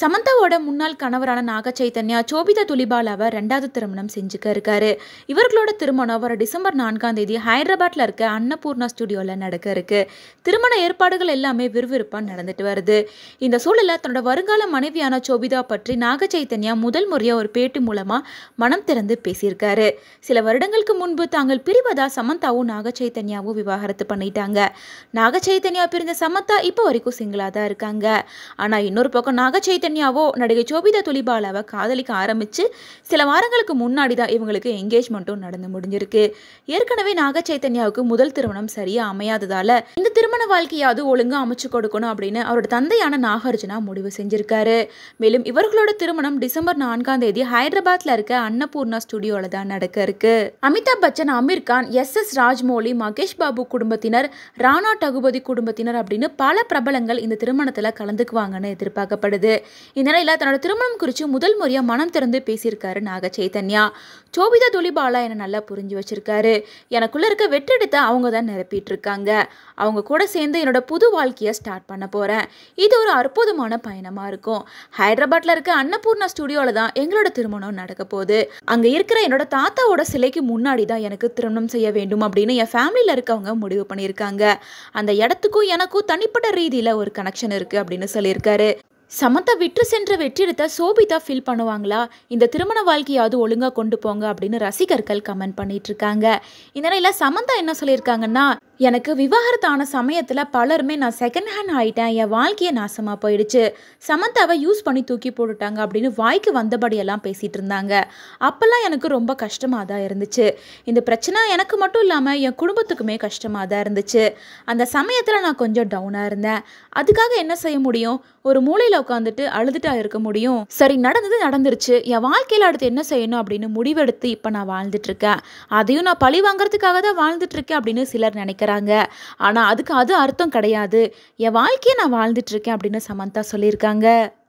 சமந்தாவோட முன்னாள் கணவரான நாக சைத்தன்யா சோபிதா துலிபாலாவை ரெண்டாவது திருமணம் செஞ்சுக்க இருக்காரு இவர்களோட திருமணம் வர டிசம்பர் நான்காம் தேதி ஹைதராபாத்தில் இருக்க அன்னபூர்ணா ஸ்டுடியோவில் நடக்க இருக்கு திருமண ஏற்பாடுகள் எல்லாமே விறுவிறுப்பாக நடந்துட்டு வருது இந்த சூழலில் தன்னோட வருங்கால மனைவியான சோபிதா பற்றி நாக சைத்தன்யா முதல் முறையாக ஒரு பேட்டி மூலமாக மனம் திறந்து பேசியிருக்காரு சில வருடங்களுக்கு முன்பு தாங்கள் பிரிவதா சமந்தாவும் நாக சைத்தன்யாவும் விவாகரத்து பண்ணிட்டாங்க நாக சைத்தன்யா பிரிந்த சமந்தா இப்போ வரைக்கும் சிங்கிளாக தான் இருக்காங்க ஆனால் இன்னொரு பக்கம் நாக சைத்தன்யா சைத்தன்யாவோ நடிகை சோபிதா துலிபாலாவை காதலிக்க ஆரம்பித்து சில வாரங்களுக்கு முன்னாடி தான் இவங்களுக்கு எங்கேஜ்மெண்ட்டும் நடந்து முடிஞ்சிருக்கு ஏற்கனவே நாக சைத்தன்யாவுக்கு முதல் திருமணம் சரியாக அமையாததால் இந்த திருமண வாழ்க்கையாவது ஒழுங்காக அமைச்சு கொடுக்கணும் அப்படின்னு அவரோட தந்தையான நாகார்ஜுனா முடிவு செஞ்சிருக்காரு மேலும் இவர்களோட திருமணம் டிசம்பர் நான்காம் தேதி ஹைதராபாத்ல இருக்க அன்னபூர்ணா ஸ்டுடியோவில் தான் நடக்க இருக்கு அமிதாப் பச்சன் அமீர் கான் எஸ் எஸ் ராஜ்மௌலி மகேஷ் பாபு குடும்பத்தினர் ராணா டகுபதி குடும்பத்தினர் அப்படின்னு பல பிரபலங்கள் இந்த திருமணத்தில் கலந்துக்குவாங்கன்னு எதிர்பார்க்கப்படுது இந்நிலையில் தன்னோட திருமணம் குறித்து முதல் முறையாக மனம் திறந்து பேசியிருக்காரு நாக சைத்தன்யா சோபிதா துளிபாலா என்னை நல்லா புரிஞ்சு வச்சிருக்காரு எனக்குள்ளே இருக்க வெற்றெடுத்த அவங்க தான் நிரப்பிட்டு இருக்காங்க அவங்க கூட சேர்ந்து என்னோட புது வாழ்க்கையை ஸ்டார்ட் பண்ண போகிறேன் இது ஒரு அற்புதமான பயணமாக இருக்கும் ஹைதராபாத்தில் இருக்க அன்னபூர்ணா ஸ்டுடியோவில் தான் எங்களோட திருமணம் நடக்க போகுது அங்கே இருக்கிற என்னோட தாத்தாவோட சிலைக்கு முன்னாடி தான் எனக்கு திருமணம் செய்ய வேண்டும் அப்படின்னு என் ஃபேமிலியில் இருக்கவங்க முடிவு பண்ணியிருக்காங்க அந்த இடத்துக்கும் எனக்கும் தனிப்பட்ட ரீதியில் ஒரு கனெக்ஷன் இருக்குது அப்படின்னு சொல்லியிருக்காரு சமந்தா விற்று சென்ற வெற்றிடத்தை சோபிதா ஃபீல் பண்ணுவாங்களா இந்த திருமண வாழ்க்கையாவது ஒழுங்காக கொண்டு போங்க அப்படின்னு ரசிகர்கள் கமெண்ட் பண்ணிட்டு இருக்காங்க இந்த நிலையில் சமந்தா என்ன சொல்லியிருக்காங்கன்னா எனக்கு விவாகரத்தான சமயத்தில் பலருமே நான் செகண்ட் ஹேண்ட் ஆகிட்டேன் என் வாழ்க்கையை நாசமாக போயிடுச்சு சமந்தாவை யூஸ் பண்ணி தூக்கி போட்டுட்டாங்க அப்படின்னு வாய்க்கு வந்தபடியெல்லாம் பேசிகிட்டு இருந்தாங்க அப்போல்லாம் எனக்கு ரொம்ப கஷ்டமாக தான் இருந்துச்சு இந்த பிரச்சனை எனக்கு மட்டும் இல்லாமல் என் குடும்பத்துக்குமே கஷ்டமாக தான் இருந்துச்சு அந்த சமயத்தில் நான் கொஞ்சம் டவுனாக இருந்தேன் அதுக்காக என்ன செய்ய முடியும் ஒரு மூலையில் உட்காந்துட்டு அழுதுட்டா இருக்க முடியும் சரி நடந்தது நடந்துருச்சு என் வாழ்க்கையில் அடுத்து என்ன செய்யணும் அப்படின்னு முடிவெடுத்து இப்போ நான் வாழ்ந்துட்டுருக்கேன் அதையும் நான் பழி வாங்குறதுக்காக தான் வாழ்ந்துட்டுருக்கேன் அப்படின்னு சிலர் நினைக்கிறேன் கேட்குறாங்க ஆனால் அதுக்கு அது அர்த்தம் கிடையாது என் வாழ்க்கையை நான் வாழ்ந்துட்டுருக்கேன் அப்படின்னு சமந்தா சொல்லியிருக்காங்க